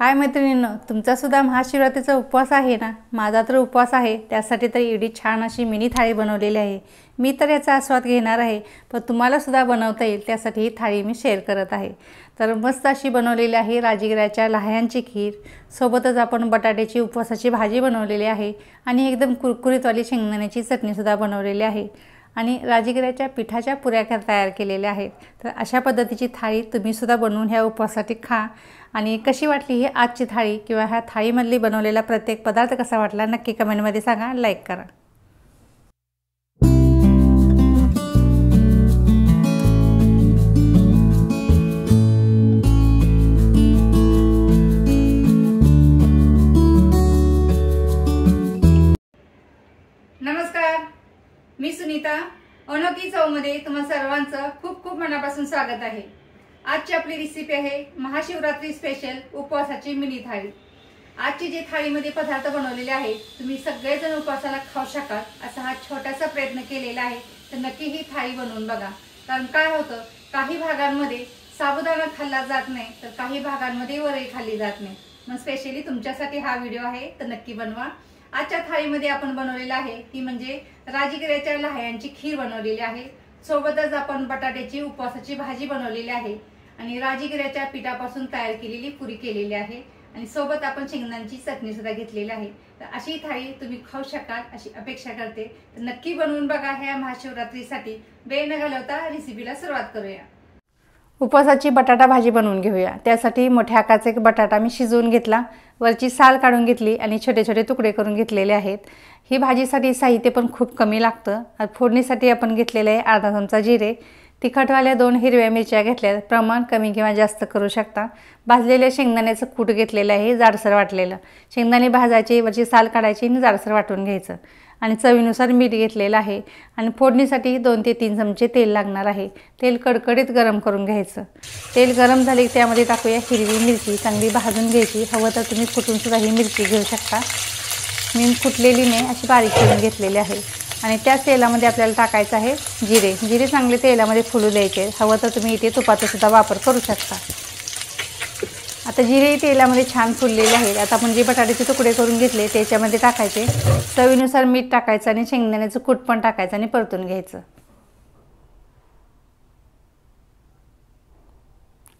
काय मैत्रिणीनं तुमचासुद्धा महाशिवरात्रीचा उपवास आहे ना माझा तर उपवास आहे त्यासाठी तर एवढी छान अशी मिनी थाळी बनवलेली आहे मी तर याचा आस्वाद घेणार आहे पण तुम्हालासुद्धा बनवता येईल त्यासाठी ही थाळी मी शेअर करत आहे तर मस्त अशी बनवलेली आहे राजगिराच्या लाह्यांची खीर सोबतच आपण बटाट्याची उपवासाची भाजी बनवलेली आहे आणि एकदम कुरकुरीतवाली शेंगदाण्याची चटणीसुद्धा बनवलेली आहे आणि राजगिऱ्याच्या पिठाच्या पुऱ्याख्या तयार केलेल्या आहेत तर अशा पद्धतीची थाळी तुम्हीसुद्धा बनवून ह्या उपवासाठी खा आणि कशी वाटली ही आजची थाळी किंवा ह्या थाळीमधली बनवलेला प्रत्येक पदार्थ कसा वाटला नक्की कमेंटमध्ये सांगा लाईक करा गीता अनोखी चवमध्ये तुम्हा सर्वांचं खूप खूप मनापासून स्वागत आहे आजची आपली रेसिपी आहे महाशिवरात्री स्पेशल उपवासाची मिनी थाळी आजची जे थाळीमध्ये पदार्थ बनवलेले आहेत तुम्ही सगळेजण उपवासाला खाऊ शकाल असा हा छोटासा प्रयत्न केलेला आहे तर नक्की ही थाळी बनवून बघा कारण काय होतं काही भागांमध्ये साबुदाणा खाल्ला जात नाही तर काही भागांमध्ये वरही खाल्ली जात नाही मग स्पेशली तुमच्यासाठी हा व्हिडिओ आहे तर नक्की बनवा आजच्या थाळीमध्ये आपण बनवलेलं आहे ती म्हणजे राजगिऱ्याच्या लहायांची खीर बनवलेली आहे सोबतच आपण बटाट्याची उपवासाची भाजी बनवलेली आहे आणि राजगिऱ्याच्या पिठापासून तयार केलेली पुरी केलेली आहे आणि सोबत आपण शेंगदांची चटणी सुद्धा घेतलेली आहे तर अशी थाळी तुम्ही खाऊ शकाल अशी अपेक्षा करते तर नक्की बनवून बघा ह्या महाशिवरात्रीसाठी वेळ न घालवता रेसिपीला सुरुवात करूया उपवासाची बटाटा भाजी बनवून घेऊया त्यासाठी मोठ्या आकाराचा एक बटाटा मी शिजवून घेतला वरची साल काढून घेतली आणि छोटे छोटे तुकडे करून घेतलेले आहेत ही भाजीसाठी साहित्य पण खूप कमी लागतं फोडणीसाठी आपण घेतलेले आहे अर्धा चमचा जिरे तिखटवाल्या दोन हिरव्या मिरच्या घेतल्या प्रमाण कमी किंवा जास्त करू शकता भाजलेल्या शेंगदाण्याचं कूट घेतलेलं आहे जाडसर वाटलेलं शेंगदाणे भाजायची वरची साल काढायची आणि जाडसर वाटून घ्यायचं आणि चवीनुसार मीठ घेतलेलं आहे आणि फोडणीसाठी दोन ते तीन चमचे तेल लागणार आहे तेल कडकडीत गरम करून घ्यायचं तेल गरम झाले की त्यामध्ये टाकूया हिरवी मिरची चांगली भाजून घ्यायची हवं तर तुम्ही कुठूनसुद्धा ही मिरची घेऊ शकता मी कुटलेली नाही अशी बारीक करून घेतलेली आहे आणि त्याच तेलामध्ये आपल्याला टाकायचं आहे जिरे जिरे चांगले तेलामध्ये फुलू द्यायचे हवं तर तुम्ही इथे तुपाचा सुद्धा वापर करू शकता आता जिरे तेलामध्ये छान फुललेले आहेत आता आपण जे बटाट्याचे तुकडे करून घेतले त्याच्यामध्ये टाकायचे चवीनुसार मीठ टाकायचं आणि शेंगदाण्याचं कूट पण टाकायचं आणि परतून घ्यायचं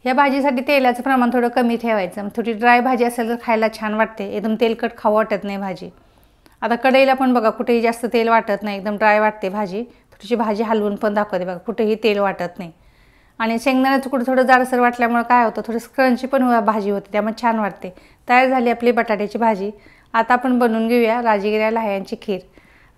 या भाजीसाठी तेलाचं प्रमाण थोडं कमी ठेवायचं थोडी ड्राय भाजी असेल तर खायला छान वाटते एकदम तेलकट खाऊ वाटत नाही भाजी आता कढईला पण बघा कुठेही जास्त तेल वाटत नाही एकदम ड्राय वाटते भाजी थोडीशी भाजी हलवून पण दाखवते बघा कुठेही तेल वाटत नाही आणि शेंगदाण्याचं कुठं थोडं जाडसर वाटल्यामुळं काय होतं थोडं स्क्रंची पण भाजी होते त्यामुळे छान वाटते तयार झाली आपली बटाट्याची भाजी आता आपण बनवून घेऊया राजगिऱ्या लहायांची खीर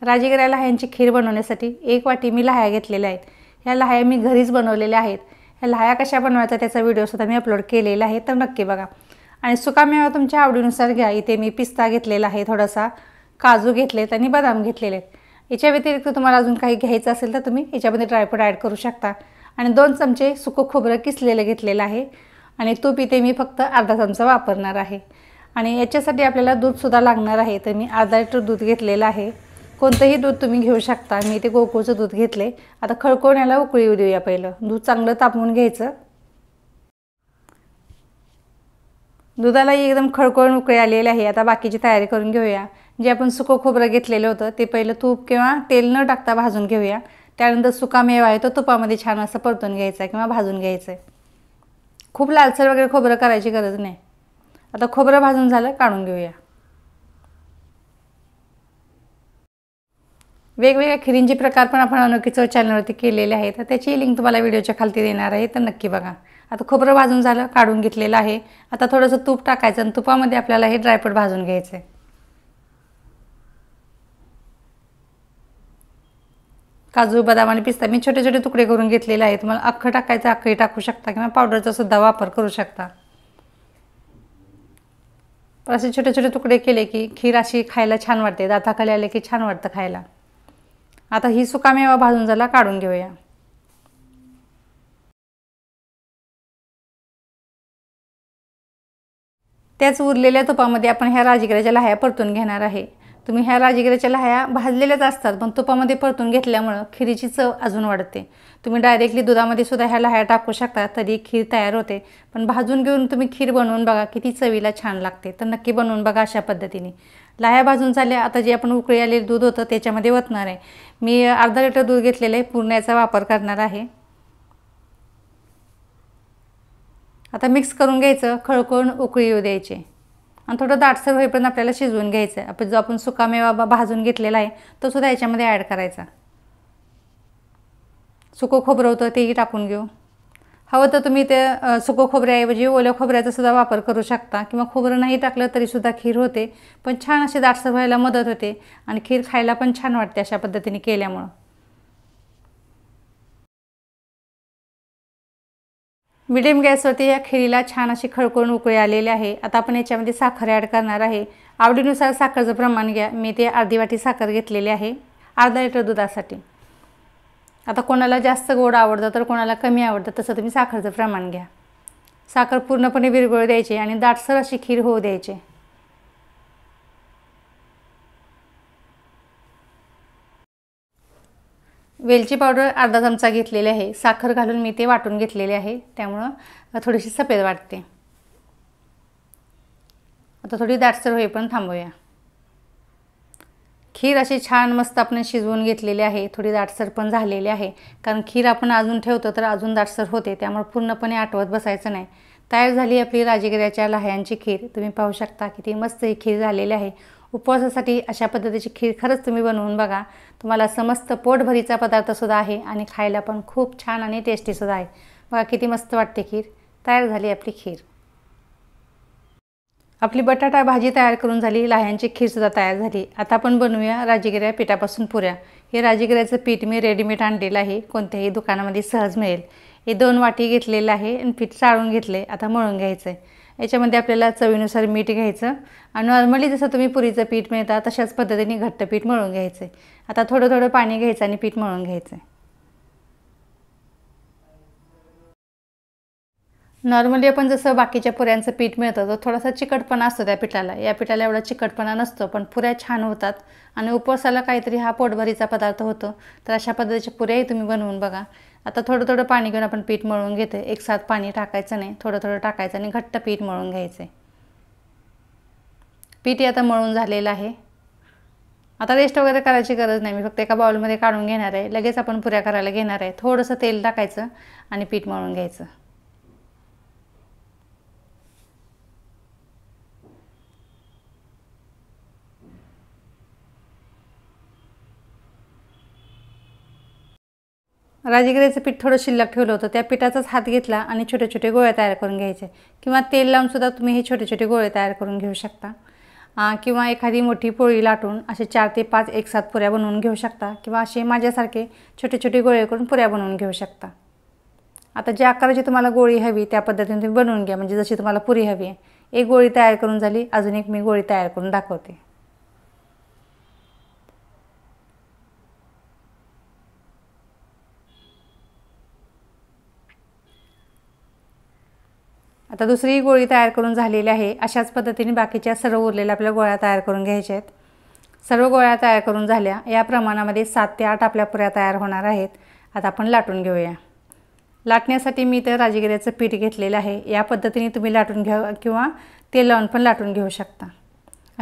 राजगिऱ्या लहायांची खीर बनवण्यासाठी एक वाटी मी लहाया घेतलेल्या आहेत ह्या लहाया मी घरीच बनवलेल्या आहेत ह्या लहाया कशा बनवायचा त्याचा व्हिडिओसुद्धा मी अपलोड केलेला आहे तर नक्की बघा आणि सुकामेवा तुमच्या आवडीनुसार घ्या इथे मी पिस्ता घेतलेला आहे थोडासा काजू घेतलेत आणि बदाम घेतलेले आहेत याच्या व्यतिरिक्त तुम्हाला अजून काही घ्यायचं असेल तर तुम्ही याच्यामध्ये ड्रायफ्रूट ॲड करू शकता आणि दोन चमचे सुकं खोबरं किसलेलं घेतलेलं आहे आणि तूप इथे मी फक्त अर्धा चमचा वापरणार आहे आणि याच्यासाठी आपल्याला दूधसुद्धा लागणार आहे तर मी अर्धा लिटर दूध घेतलेलं आहे कोणतंही दूध तुम्ही घेऊ शकता मी इथे गोकुळचं दूध घेतले आता खळकोण्याला उकळी येऊ देऊया पहिलं दूध चांगलं तापवून घ्यायचं दुधालाही एकदम खळकळून उकळी आलेली आहे आता बाकीची तयारी करून घेऊया जे आपण सुकं खोबरं घेतलेलं होतं ते पहिलं तूप किंवा तेल न टाकता भाजून घेऊया त्यानंतर सुका मेवा आहे तो तुपामध्ये छान असं परतून घ्यायचा आहे किंवा भाजून घ्यायचं आहे खूप लालसर वगैरे खोबरं करायची गरज नाही आता खोबरं भाजून झालं काढून घेऊया वेगवेगळ्या खिरींचे प्रकार पण आपण अनोखी चॅनलवरती केलेले आहेत तर त्याची लिंक तुम्हाला व्हिडिओच्या खालती देणार आहे तर नक्की बघा आता खोबरं भाजून झालं काढून घेतलेलं आहे आता थोडंसं तूप टाकायचं आणि तुपामध्ये आपल्याला हे ड्रायफ्रूट भाजून घ्यायचं आहे काजू बदाम आणि पिस्ता मी छोटे छोटे तुकडे करून घेतलेले आहेत तुम्हाला अख्खं टाकायचं अख्खंही टाकू शकता किंवा पावडरचा सुद्धा वापर करू शकता असे छोटे छोटे तुकडे केले की खीर अशी खायला छान वाटते दाताखाली आले की छान वाटतं खायला आता ही सुकामेवा भाजून झाला काढून घेऊया त्याच उरलेल्या तुपामध्ये आपण ह्या राजगिऱ्याच्या लाह्या परतून घेणार आहे तुम्ही ह्या राजगिऱ्याच्या लाह्या भाजलेल्याच असतात पण तुपामध्ये परतून घेतल्यामुळं खिरीची चव अजून वाढते तुम्ही डायरेक्टली दुधामध्ये सुद्धा ह्या लाह्या टाकू शकता तरी खीर तयार होते पण भाजून घेऊन तुम्ही खीर बनवून बघा किती चवीला छान लागते तर नक्की बनवून बघा अशा पद्धतीने लाह्या भाजून झाल्या आता जे आपण उकळी आलेलं दूध होतं त्याच्यामध्ये वतणार आहे मी अर्धा लिटर दूध घेतलेलं आहे पुरण्याचा वापर करणार आहे आता मिक्स करून घ्यायचं खळखळून उकळी येऊ द्यायची आणि थोडं दाटसर होईपर्यंत आपल्याला शिजवून घ्यायचं आहे आपण जो आपण सुकामेवा भाजून घेतलेला आहे तो सुद्धा याच्यामध्ये ॲड करायचा सुको खोबरं होतं तेही टाकून घेऊ हवं तर तुम्ही ते सुकं खोबऱ्याऐवजी ओल्या खोबऱ्याचा सुद्धा वापर करू शकता किंवा खोबरं नाही टाकलं तरीसुद्धा खीर होते पण छान असे दाटसर व्हायला मदत होते आणि खीर खायला पण छान वाटते अशा पद्धतीने केल्यामुळं मिडियम गॅसवरती या खिरीला छान अशी खळकळून उकळी आलेली आहे आता आपण याच्यामध्ये साखर ॲड करणार आहे आवडीनुसार साखरचं प्रमाण घ्या मी ते अर्धी वाटी साखर घेतलेली आहे अर्धा लिटर दुधासाठी आता कोणाला जास्त गोड आवडतं तर कोणाला कमी आवडतं तसं तुम्ही साखरचं प्रमाण घ्या साखर पूर्णपणे विरगळ द्यायची आणि दाटसर अशी खीर होऊ द्यायची वेलची पावडर अर्धा चमचा घेतलेली आहे साखर घालून मी ते वाटून घेतलेले आहे त्यामुळं थोडीशी सफेद वाटते आता थोडी दाटसर पण थांबवूया खीर अशी छान मस्त आपण शिजवून घेतलेली आहे थोडी दाटसर पण झालेली आहे कारण खीर आपण अजून ठेवतो तर अजून दाटसर होते त्यामुळे पूर्णपणे आठवत बसायचं नाही तयार झाली आपली राजगिऱ्याच्या लह्यांची खीर तुम्ही पाहू शकता किती मस्त ही खीर झालेली आहे उपवासासाठी अशा पद्धतीची खीर खरंच तुम्ही बनवून बघा तुम्हाला समस्त पोटभरीचा पदार्थसुद्धा आहे आणि खायला पण खूप छान आणि टेस्टीसुद्धा आहे बघा किती मस्त वाटते खीर तयार झाली आपली खीर आपली बटाटा भाजी तयार करून झाली लाह्यांची खीरसुद्धा तयार झाली आता आपण बनवूया राजगिऱ्या पिठापासून पुऱ्या हे राजगिऱ्याचं पीठ मी रेडीमेड आणलेलं आहे कोणत्याही दुकानामध्ये सहज मिळेल हे दोन वाटी घेतलेलं आहे आणि पीठ चाळून घेतले आता मळून घ्यायचं आहे याच्यामध्ये आपल्याला चवीनुसार मीठ घ्यायचं आणि नॉर्मली जसं तुम्ही पुरीचं पीठ मिळता तशाच पद्धतीने घट्ट पीठ मळून घ्यायचं आता थोडं थोडं पाणी घ्यायचं आणि पीठ मळून घ्यायचं नॉर्मली आपण जसं बाकीच्या पुऱ्यांचं पीठ मिळतं तर थोडासा चिकटपणा असतो त्या पिठाला या पिठाला एवढा चिकटपणा नसतो पण पुऱ्या छान होतात आणि उपवासाला काहीतरी हा पोटभरीचा पदार्थ होतो तर अशा पद्धतीच्या पुऱ्याही तुम्ही बनवून बघा आता थोडं थोडं पाणी घेऊन आपण पीठ मळून घेते एक साथ पाणी टाकायचं नाही थोडं थोडं टाकायचं आणि घट्ट पीठ मळून घ्यायचं आहे पीठ आता मळून झालेलं आहे आता रेस्ट वगैरे करायची गरज नाही मी फक्त एका बाउलमध्ये काढून घेणार आहे लगेच आपण पुऱ्या करायला घेणार आहे थोडंसं तेल टाकायचं आणि पीठ मळून घ्यायचं राजगिऱ्याचं पीठ थोडं शिल्लक ठेवलं होतं त्या पिठाचाच हात घेतला आणि छोटे छोटे गोळे तयार करून घ्यायचे किंवा तेल लावून सुद्धा तुम्ही हे छोटे छोटे गोळे तयार करून घेऊ शकता किंवा एखादी मोठी पोळी लाटून असे चार ते पाच एक सात पुऱ्या बनवून घेऊ शकता किंवा असे माझ्यासारखे छोटे छोटे गोळे करून पुऱ्या बनवून घेऊ शकता आता ज्या आकाराची तुम्हाला गोळी हवी त्या पद्धतीने तुम्ही बनवून घ्या म्हणजे जशी तुम्हाला पुरी हवी आहे एक गोळी तयार करून झाली अजून एक मी गोळी तयार करून दाखवते आता दुसरी गोळी तयार करून झालेली आहे अशाच पद्धतीने बाकीच्या सर्व उरलेल्या आपल्या गोळ्या तयार करून घ्यायच्या आहेत सर्व गोळ्या तयार करून झाल्या या प्रमाणामध्ये सात ते आठ आपल्या पुऱ्या तयार होणार आहेत आता आपण लाटून घेऊया लाटण्यासाठी मी तर राजगिऱ्याचं पीठ घेतलेलं आहे या पद्धतीने तुम्ही लाटून घ्या किंवा तेल लावून पण लाटून घेऊ शकता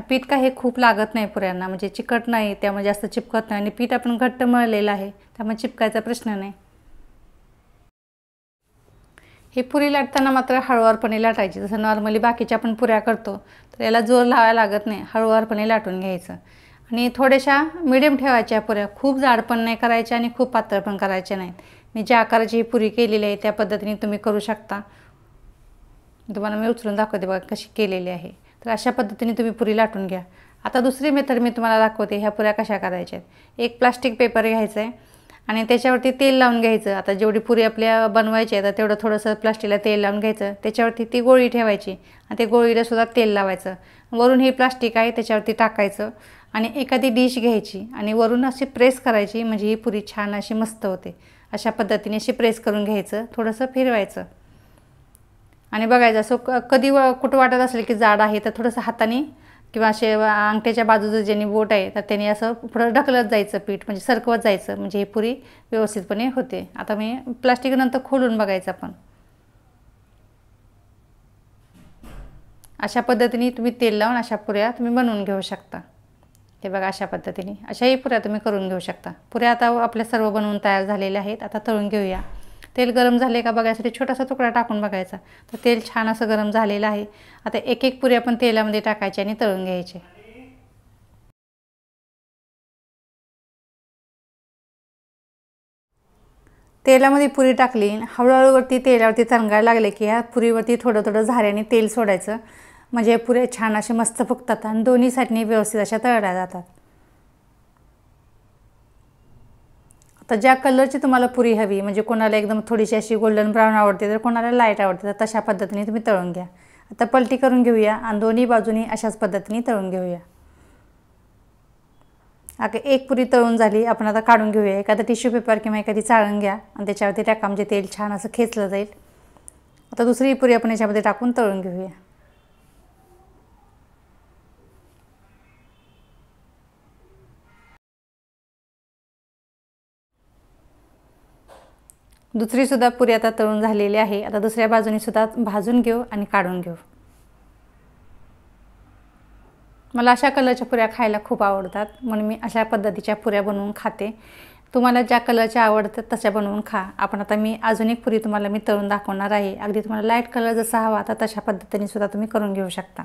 पीठ का हे खूप लागत नाही पुऱ्यांना म्हणजे चिकट नाही त्यामुळे जास्त चिपकत नाही आणि पीठ आपण घट्ट मळलेलं आहे त्यामुळे चिपकायचा प्रश्न नाही ही पुरी लाटताना मात्र हळूवारपणे लाटायची जसं नॉर्मली बाकीच्या आपण पुऱ्या करतो तर याला जोर लावायला लागत नाही हळूवारपणे लाटून घ्यायचं आणि थोड्याशा मिडियम ठेवायच्या पुऱ्या खूप जाड पण नाही करायच्या आणि खूप पातळ पण करायच्या नाहीत मी ज्या आकाराची ही पुरी केलेली आहे त्या पद्धतीने तुम्ही करू शकता तुम्हाला मी उचलून दाखवते बघा कशी केलेली आहे तर अशा पद्धतीने तुम्ही पुरी लाटून घ्या आता दुसरी मेथड मी तुम्हाला दाखवते ह्या पुऱ्या कशा करायच्या आहेत एक प्लास्टिक पेपर घ्यायचा आहे आणि त्याच्यावरती तेल लावून घ्यायचं आता जेवढी पुरी आपल्या बनवायची तर तेवढं थोडंसं प्लास्टिकला तेल लावून घ्यायचं त्याच्यावरती ती गोळी ठेवायची आणि ते गोळीला सुद्धा तेल लावायचं वरून हे प्लास्टिक आहे त्याच्यावरती टाकायचं आणि एखादी डिश घ्यायची आणि वरून अशी प्रेस करायची म्हणजे ही पुरी छान अशी मस्त होते अशा पद्धतीने अशी प्रेस करून घ्यायचं थोडंसं फिरवायचं आणि बघायचं असं कधी कुठं वाटत असेल की जाड आहे तर थोडंसं हाताने किंवा असे अंगठ्याच्या बाजूचं ज्यांनी बोट आहे तर त्यांनी असं पुढं ढकलत जायचं पीठ म्हणजे सरकवत जायचं म्हणजे ही पुरी व्यवस्थितपणे होते आता मी प्लास्टिकनंतर खोलून बघायचं पण अशा पद्धतीने तुम्ही तेल लावून अशा पुऱ्या तुम्ही बनवून घेऊ शकता हे बघा अशा पद्धतीने अशाही पुऱ्या तुम्ही करून घेऊ शकता पुऱ्या आता आपल्या सर्व बनवून तयार झालेल्या आहेत आता तळून घेऊया तेल गरम झाले का बघायसाठी छोटासा तुकडा टाकून बघायचा तर तेल छान असं गरम झालेलं आहे आता एक एक पुरी आपण तेलामध्ये टाकायची आणि तळून घ्यायची तेलामध्ये पुरी टाकली हळूहळूवरती तेलावरती तणगायला लागले की ह्या पुरीवरती थोडं थोडं झाऱ्याने तेल सोडायचं म्हणजे पुऱ्या छान असे मस्त फुकतात आणि दोन्ही साईडने व्यवस्थित अशा तळल्या जातात तर ज्या कलरची तुम्हाला पुरी हवी म्हणजे कोणाला एकदम थोडीशी अशी गोल्डन ब्राऊन आवडते तर कोणाला लाईट आवडते तर तशा पद्धतीने तुम्ही तळून घ्या आता पलटी करून घेऊया आणि दोन्ही बाजूनी अशाच पद्धतीने तळून घेऊया अगं एक पुरी तळून झाली आपण आता काढून घेऊया एखादा टिश्यू पेपर किंवा एखादी चाळण घ्या आणि त्याच्यावरती टाका म्हणजे तेल छान असं खेचलं जाईल आता दुसरी पुरी आपण याच्यामध्ये टाकून तळून घेऊया दुसरीसुद्धा पुरी आता तळून झालेली आहे आता दुसऱ्या बाजूने सुद्धा भाजून घेऊ आणि काढून घेऊ मला अशा कलरच्या पुऱ्या खायला खूप आवडतात म्हणून मी अशा पद्धतीच्या पुऱ्या बनवून खाते तुम्हाला ज्या कलरच्या आवडतात तशा बनवून खा आपण आता मी अजून एक पुरी तुम्हाला मी तळून दाखवणार आहे अगदी तुम्हाला लाईट कलर जसा हवा आता तशा पद्धतीने सुद्धा तुम्ही करून घेऊ शकता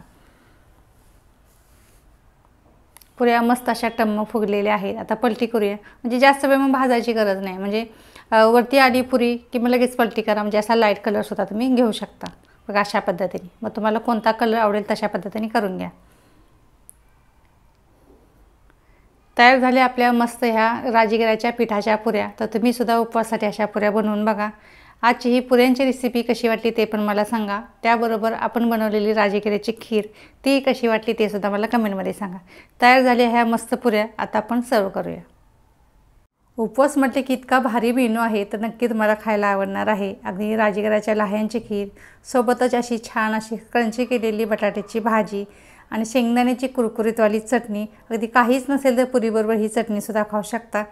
पुऱ्या मस्त अशा टम्म फुगलेल्या आहेत आता पलटी करूया म्हणजे जास्त वेळ मग भाजायची गरज नाही म्हणजे वरती आली पुरी की मग लगेच पलटी करा म्हणजे असा लाईट कलरसुद्धा तुम्ही घेऊ शकता बघा अशा पद्धतीने मग तुम्हाला कोणता कलर आवडेल तशा पद्धतीने करून घ्या तयार झाले आपल्या मस्त ह्या राजगिराच्या पिठाच्या पुऱ्या तर तुम्हीसुद्धा उपवासासाठी अशा पुऱ्या बनवून बघा आजची ही पुऱ्यांची रेसिपी कशी वाटली ते पण मला सांगा त्याबरोबर आपण बनवलेली राजगिऱ्याची खीर ती कशी वाटली ते सुद्धा मला कमेंटमध्ये सांगा तयार झाल्या ह्या मस्त पुऱ्या आता आपण सर्व करूया उपवास म्हटले की इतका भारी मेनू आहे तर नक्की तुम्हाला खायला आवडणार आहे अगदी राजगिराच्या लाह्यांची खीर सोबतच अशी छान अशी क्रंची केलेली बटाट्याची भाजी आणि शेंगदाण्याची कुरकुरीतवाली चटणी अगदी काहीच नसेल तर पुरीबरोबर ही चटणीसुद्धा खाऊ शकता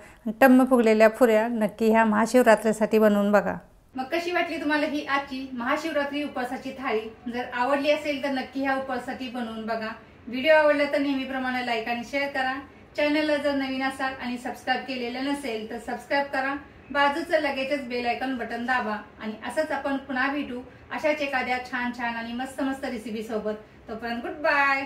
टम्म फुगलेल्या फुऱ्या नक्की ह्या महाशिवरात्रीसाठी बनवून बघा मग कशी वाटली तुम्हाला ही आजची महाशिवरात्री उपवासाची थाळी जर आवडली असेल तर नक्की ह्या उपवासासाठी बनवून बघा व्हिडिओ आवडला तर नेहमीप्रमाणे लाईक आणि शेअर करा चॅनलला जर नवीन असाल आणि सबस्क्राईब केलेलं नसेल तर सबस्क्राईब करा बाजूचं लगेचच बेल आयकॉन बटन दाबा आणि असंच आपण पुन्हा भेटू अशाच एखाद्या छान छान आणि मस्त मस्त रेसिपी सोबत तोपर्यंत गुड बाय